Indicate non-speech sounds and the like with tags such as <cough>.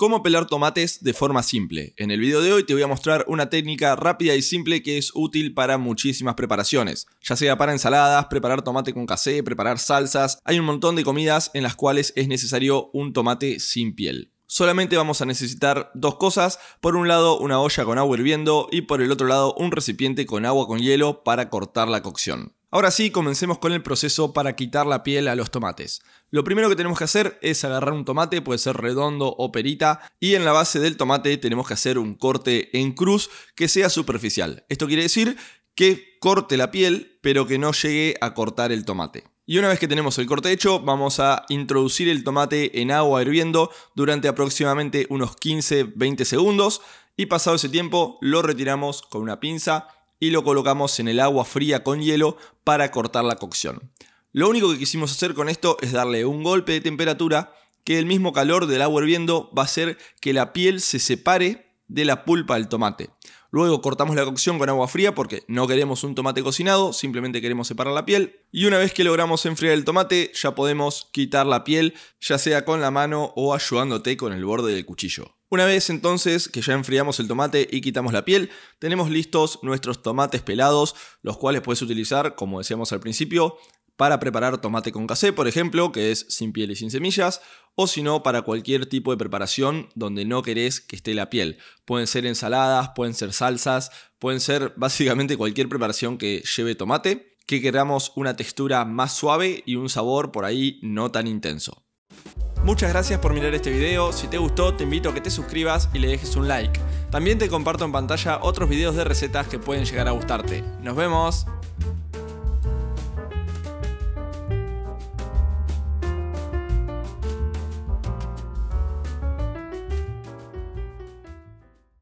Cómo pelar tomates de forma simple. En el video de hoy te voy a mostrar una técnica rápida y simple que es útil para muchísimas preparaciones, ya sea para ensaladas, preparar tomate con café, preparar salsas, hay un montón de comidas en las cuales es necesario un tomate sin piel. Solamente vamos a necesitar dos cosas, por un lado una olla con agua hirviendo y por el otro lado un recipiente con agua con hielo para cortar la cocción. Ahora sí, comencemos con el proceso para quitar la piel a los tomates. Lo primero que tenemos que hacer es agarrar un tomate, puede ser redondo o perita, y en la base del tomate tenemos que hacer un corte en cruz que sea superficial. Esto quiere decir que corte la piel, pero que no llegue a cortar el tomate. Y una vez que tenemos el corte hecho, vamos a introducir el tomate en agua hirviendo durante aproximadamente unos 15-20 segundos y pasado ese tiempo lo retiramos con una pinza y lo colocamos en el agua fría con hielo para cortar la cocción. Lo único que quisimos hacer con esto es darle un golpe de temperatura que el mismo calor del agua hirviendo va a hacer que la piel se separe de la pulpa del tomate. Luego cortamos la cocción con agua fría porque no queremos un tomate cocinado, simplemente queremos separar la piel. Y una vez que logramos enfriar el tomate, ya podemos quitar la piel, ya sea con la mano o ayudándote con el borde del cuchillo. Una vez entonces que ya enfriamos el tomate y quitamos la piel, tenemos listos nuestros tomates pelados, los cuales puedes utilizar, como decíamos al principio, para preparar tomate con casé, por ejemplo, que es sin piel y sin semillas, o si no, para cualquier tipo de preparación donde no querés que esté la piel. Pueden ser ensaladas, pueden ser salsas, pueden ser <laughs> básicamente cualquier preparación que lleve tomate, que queramos una textura más suave y un sabor por ahí no tan intenso. Muchas gracias por mirar este video, si te gustó te invito a que te suscribas y le dejes un like. También te comparto en pantalla otros videos de recetas que pueden llegar a gustarte. ¡Nos vemos!